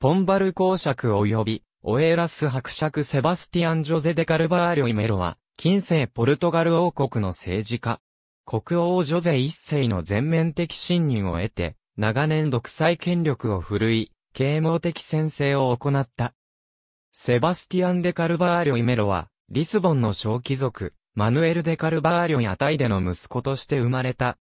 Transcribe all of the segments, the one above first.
ポンバル公爵及び、オエラス伯爵セバスティアン・ジョゼ・デ・カルバーリョ・イメロは、近世ポルトガル王国の政治家。国王ジョゼ一世の全面的信任を得て、長年独裁権力を振るい、啓蒙的先制を行った。セバスティアン・デ・カルバーリョ・イメロは、リスボンの小貴族、マヌエル・デ・カルバーリョン・アタイデの息子として生まれた。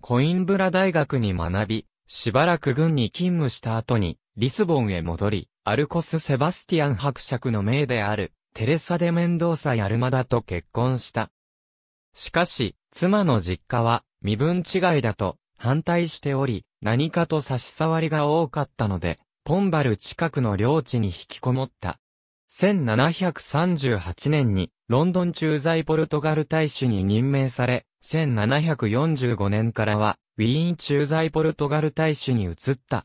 コインブラ大学に学び、しばらく軍に勤務した後に、リスボンへ戻り、アルコス・セバスティアン伯爵の命である、テレサ・デ・メンドーサ・ヤルマダと結婚した。しかし、妻の実家は、身分違いだと、反対しており、何かと差し障りが多かったので、ポンバル近くの領地に引きこもった。1738年に、ロンドン駐在ポルトガル大使に任命され、1745年からは、ウィーン駐在ポルトガル大使に移った。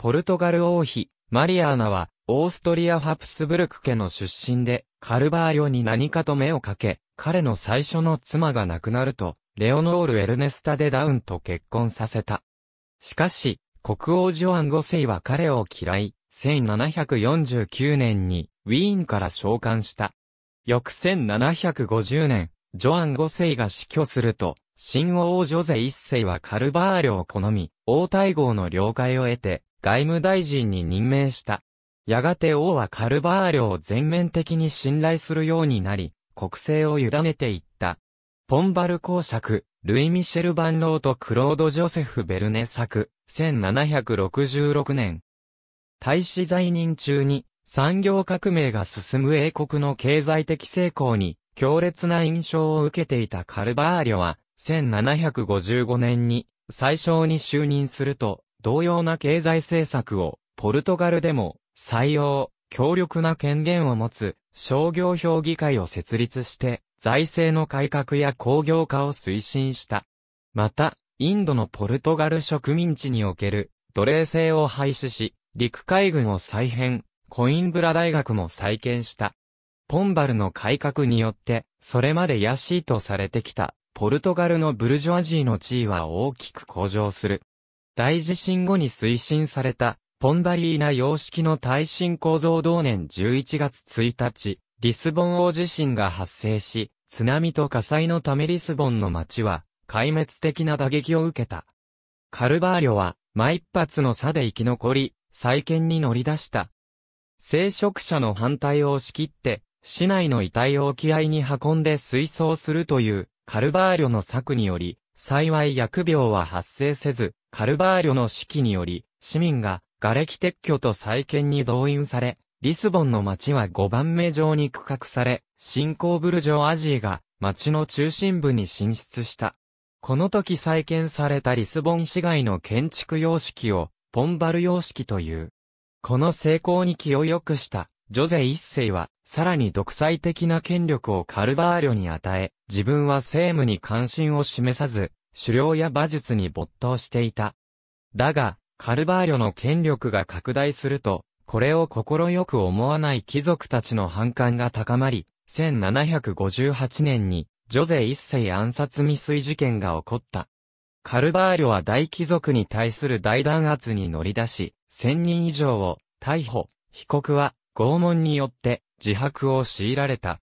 ポルトガル王妃、マリアーナは、オーストリア・ハプスブルク家の出身で、カルバーリョに何かと目をかけ、彼の最初の妻が亡くなると、レオノール・エルネスタ・デ・ダウンと結婚させた。しかし、国王ジョアン5世は彼を嫌い、1749年に、ウィーンから召喚した。翌1750年、ジョアン5世が死去すると、新王ジョゼ一世はカルバーリョを好み、王太后の了解を得て、外務大臣に任命した。やがて王はカルバーリョを全面的に信頼するようになり、国政を委ねていった。ポンバル公爵、ルイ・ミシェル・バンローとクロード・ジョセフ・ベルネ作、1766年。大使在任中に、産業革命が進む英国の経済的成功に、強烈な印象を受けていたカルバーリョは、1755年に、最小に就任すると、同様な経済政策を、ポルトガルでも、採用、強力な権限を持つ、商業評議会を設立して、財政の改革や工業化を推進した。また、インドのポルトガル植民地における奴隷制を廃止し、陸海軍を再編、コインブラ大学も再建した。ポンバルの改革によって、それまで野心とされてきた、ポルトガルのブルジョアジーの地位は大きく向上する。大地震後に推進された、ポンバリーナ様式の耐震構造同年11月1日、リスボン大地震が発生し、津波と火災のためリスボンの街は、壊滅的な打撃を受けた。カルバーリョは、毎一発の差で生き残り、再建に乗り出した。聖職者の反対を押し切って、市内の遺体を沖合に運んで水槽するという、カルバーリョの策により、幸い疫病は発生せず、カルバーリョの指揮により、市民が瓦礫撤去と再建に動員され、リスボンの街は5番目上に区画され、新興ブルジョアジーが街の中心部に進出した。この時再建されたリスボン市街の建築様式を、ポンバル様式という。この成功に気を良くした、ジョゼ一世は、さらに独裁的な権力をカルバーリョに与え、自分は政務に関心を示さず、狩猟や馬術に没頭していた。だが、カルバーリョの権力が拡大すると、これを心よく思わない貴族たちの反感が高まり、1758年に、女ゼ一世暗殺未遂事件が起こった。カルバーリョは大貴族に対する大弾圧に乗り出し、1000人以上を逮捕、被告は拷問によって自白を強いられた。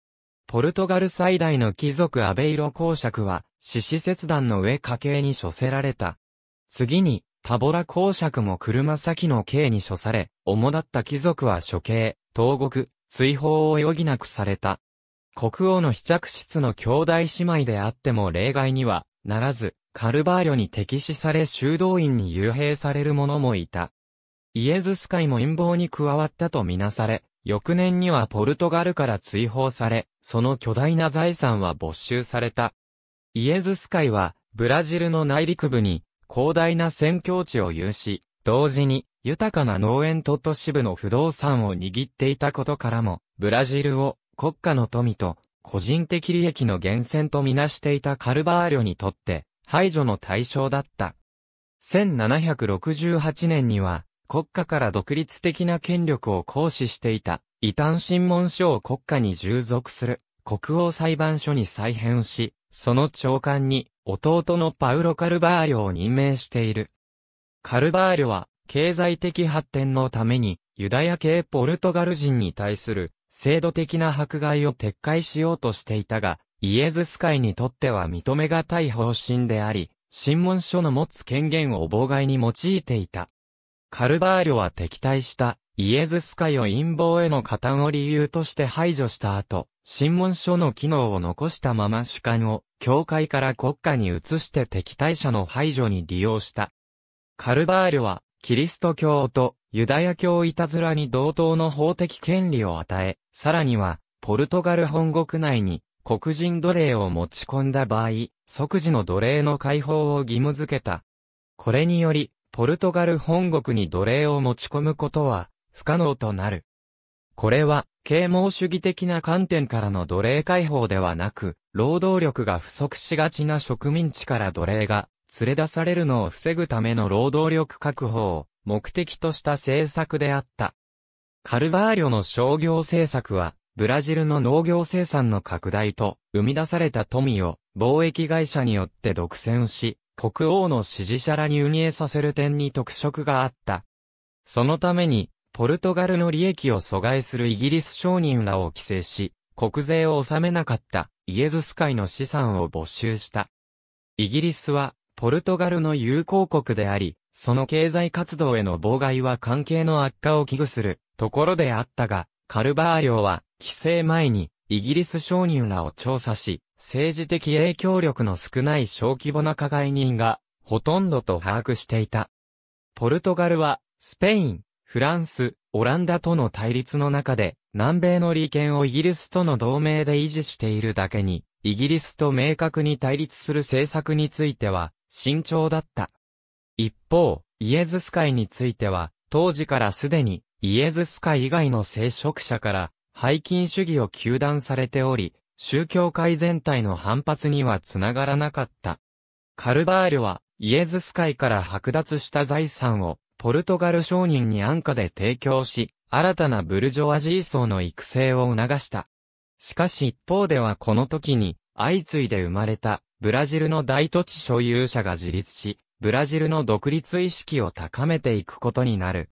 ポルトガル最大の貴族アベイロ公爵は、獅子切断の上家系に処せられた。次に、タボラ公爵も車先の刑に処され、主だった貴族は処刑、投獄、追放を余儀なくされた。国王の被着室の兄弟姉妹であっても例外にはならず、カルバーリョに敵視され修道院に幽閉される者もいた。イエズス会も陰謀に加わったとみなされ、翌年にはポルトガルから追放され、その巨大な財産は没収された。イエズス会は、ブラジルの内陸部に、広大な宣教地を有し、同時に、豊かな農園と都市部の不動産を握っていたことからも、ブラジルを国家の富と個人的利益の源泉とみなしていたカルバーリョにとって排除の対象だった。1768年には国家から独立的な権力を行使していた、異端審問書を国家に従属する、国王裁判所に再編し、その長官に、弟のパウロ・カルバーリョを任命している。カルバーリョは、経済的発展のために、ユダヤ系ポルトガル人に対する、制度的な迫害を撤回しようとしていたが、イエズス会にとっては認めがたい方針であり、審問書の持つ権限を妨害に用いていた。カルバーリョは敵対したイエズス会を陰謀への加担を理由として排除した後、審問書の機能を残したまま主観を教会から国家に移して敵対者の排除に利用した。カルバーリョはキリスト教とユダヤ教いたずらに同等の法的権利を与え、さらにはポルトガル本国内に黒人奴隷を持ち込んだ場合、即時の奴隷の解放を義務付けた。これにより、ポルトガル本国に奴隷を持ち込むことは不可能となる。これは、啓蒙主義的な観点からの奴隷解放ではなく、労働力が不足しがちな植民地から奴隷が連れ出されるのを防ぐための労働力確保を目的とした政策であった。カルバーリョの商業政策は、ブラジルの農業生産の拡大と、生み出された富を貿易会社によって独占し、国王の支持者らに運営させる点に特色があった。そのために、ポルトガルの利益を阻害するイギリス商人らを規制し、国税を納めなかったイエズス会の資産を没収した。イギリスは、ポルトガルの友好国であり、その経済活動への妨害は関係の悪化を危惧するところであったが、カルバーリョは、規制前に、イギリス商人らを調査し、政治的影響力の少ない小規模な加害人が、ほとんどと把握していた。ポルトガルは、スペイン、フランス、オランダとの対立の中で、南米の利権をイギリスとの同盟で維持しているだけに、イギリスと明確に対立する政策については、慎重だった。一方、イエズス会については、当時からすでに、イエズス会以外の聖職者から、背筋主義を求断されており、宗教界全体の反発にはつながらなかった。カルバールは、イエズス会から剥奪した財産を、ポルトガル商人に安価で提供し、新たなブルジョアジー層の育成を促した。しかし一方ではこの時に、相次いで生まれた、ブラジルの大土地所有者が自立し、ブラジルの独立意識を高めていくことになる。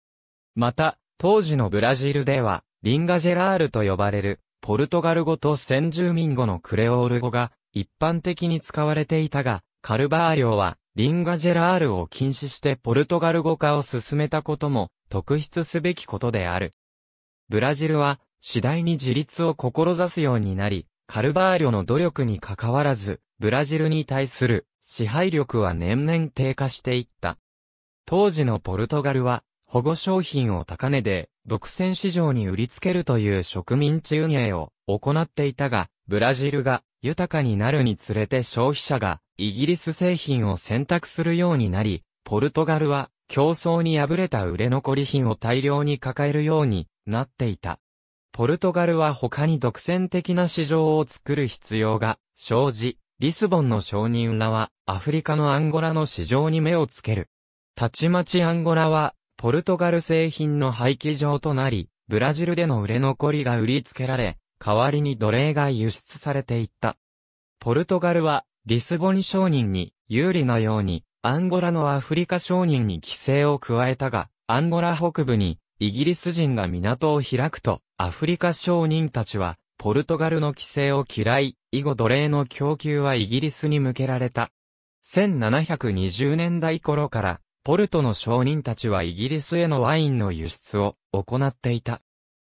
また、当時のブラジルでは、リンガジェラールと呼ばれる、ポルトガル語と先住民語のクレオール語が一般的に使われていたが、カルバーリョはリンガジェラールを禁止してポルトガル語化を進めたことも特筆すべきことである。ブラジルは次第に自立を志すようになり、カルバーリョの努力に関わらず、ブラジルに対する支配力は年々低下していった。当時のポルトガルは保護商品を高値で独占市場に売りつけるという植民地運営を行っていたが、ブラジルが豊かになるにつれて消費者がイギリス製品を選択するようになり、ポルトガルは競争に敗れた売れ残り品を大量に抱えるようになっていた。ポルトガルは他に独占的な市場を作る必要が生じ、リスボンの商人らはアフリカのアンゴラの市場に目をつける。たちまちアンゴラはポルトガル製品の廃棄場となり、ブラジルでの売れ残りが売りつけられ、代わりに奴隷が輸出されていった。ポルトガルは、リスボン商人に有利なように、アンゴラのアフリカ商人に規制を加えたが、アンゴラ北部にイギリス人が港を開くと、アフリカ商人たちは、ポルトガルの規制を嫌い、以後奴隷の供給はイギリスに向けられた。1720年代頃から、ポルトの商人たちはイギリスへのワインの輸出を行っていた。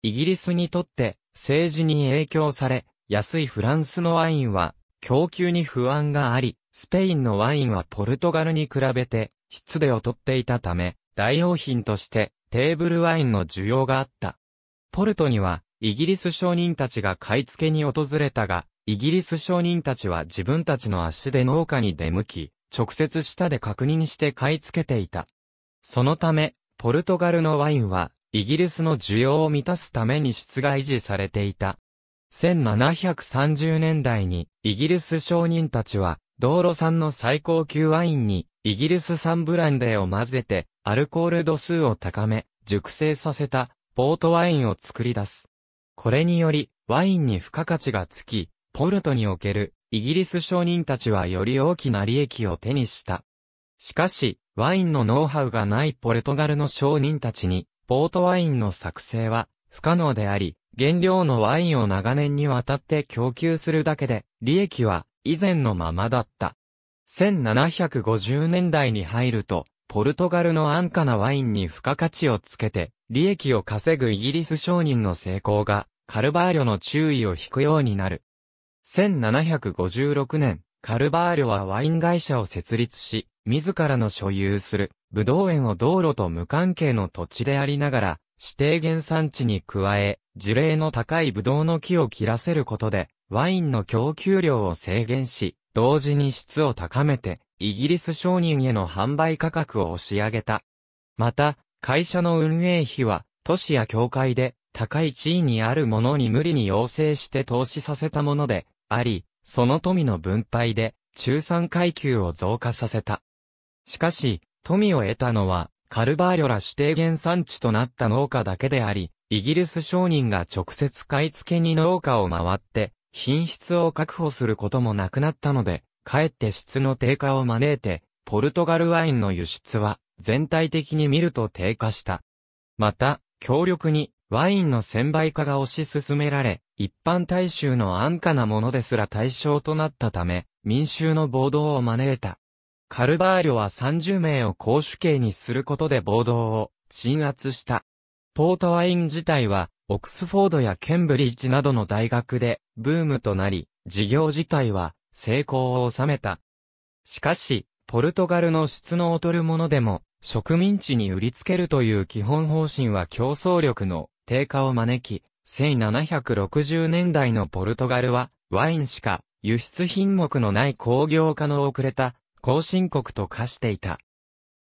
イギリスにとって政治に影響され、安いフランスのワインは供給に不安があり、スペインのワインはポルトガルに比べて質で劣っていたため、代用品としてテーブルワインの需要があった。ポルトにはイギリス商人たちが買い付けに訪れたが、イギリス商人たちは自分たちの足で農家に出向き、直接下で確認して買い付けていた。そのため、ポルトガルのワインは、イギリスの需要を満たすために質が維持されていた。1730年代に、イギリス商人たちは、道路産の最高級ワインに、イギリス産ブランデーを混ぜて、アルコール度数を高め、熟成させた、ポートワインを作り出す。これにより、ワインに付加価値がつき、ポルトにおけるイギリス商人たちはより大きな利益を手にした。しかし、ワインのノウハウがないポルトガルの商人たちに、ポートワインの作成は不可能であり、原料のワインを長年にわたって供給するだけで、利益は以前のままだった。1750年代に入ると、ポルトガルの安価なワインに付加価値をつけて、利益を稼ぐイギリス商人の成功が、カルバーリョの注意を引くようになる。1756年、カルバーリョはワイン会社を設立し、自らの所有する、ブドウ園を道路と無関係の土地でありながら、指定原産地に加え、樹齢の高いブドウの木を切らせることで、ワインの供給量を制限し、同時に質を高めて、イギリス商人への販売価格を押し上げた。また、会社の運営費は、都市や教会で、高い地位にあるものに無理に要請して投資させたもので、あり、その富の分配で中産階級を増加させた。しかし、富を得たのは、カルバーリョら指定原産地となった農家だけであり、イギリス商人が直接買い付けに農家を回って、品質を確保することもなくなったので、かえって質の低下を招いて、ポルトガルワインの輸出は、全体的に見ると低下した。また、強力にワインの専売化が推し進められ、一般大衆の安価なものですら対象となったため、民衆の暴動を招いた。カルバーリョは30名を公主刑にすることで暴動を鎮圧した。ポートワイン自体は、オックスフォードやケンブリッジなどの大学で、ブームとなり、事業自体は、成功を収めた。しかし、ポルトガルの質の劣るものでも、植民地に売りつけるという基本方針は競争力の低下を招き、1760年代のポルトガルは、ワインしか輸出品目のない工業化の遅れた、後進国と化していた。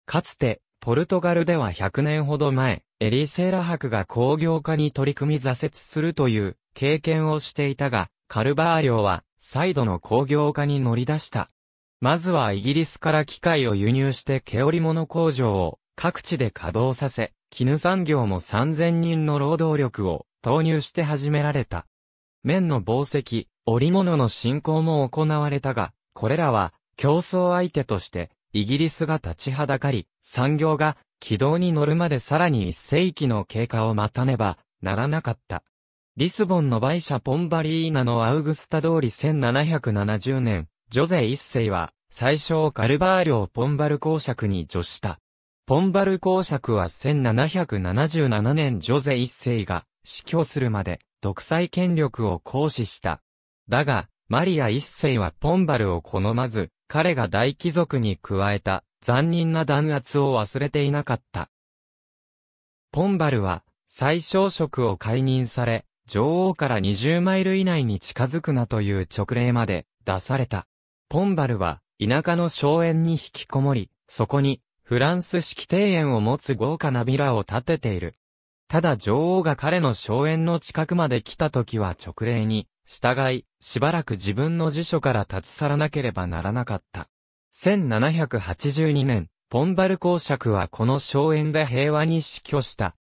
かつて、ポルトガルでは100年ほど前、エリセーラ博が工業化に取り組み挫折するという経験をしていたが、カルバーリョは再度の工業化に乗り出した。まずはイギリスから機械を輸入して毛織物工場を各地で稼働させ、絹産業も3000人の労働力を投入して始められた。綿の紡績、織物の振興も行われたが、これらは競争相手としてイギリスが立ちはだかり、産業が軌道に乗るまでさらに一世紀の経過を待たねばならなかった。リスボンの売社ポンバリーナのアウグスタ通り1770年、ジョゼ一世は最初カルバーリョポンバル公爵に助した。ポンバル公爵は1777年ジョゼ一世が死去するまで独裁権力を行使した。だが、マリア一世はポンバルを好まず、彼が大貴族に加えた残忍な弾圧を忘れていなかった。ポンバルは最小職を解任され、女王から20マイル以内に近づくなという直令まで出された。ポンバルは田舎の荘園に引きこもり、そこにフランス式庭園を持つ豪華なビラを建てている。ただ女王が彼の荘園の近くまで来た時は直令に、従い、しばらく自分の辞書から立ち去らなければならなかった。1782年、ポンバル公爵はこの荘園で平和に死去した。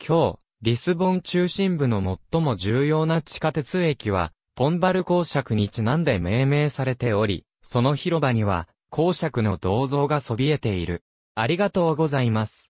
今日、リスボン中心部の最も重要な地下鉄駅は、ポンバル公爵にちなんで命名されており、その広場には、公爵の銅像がそびえている。ありがとうございます。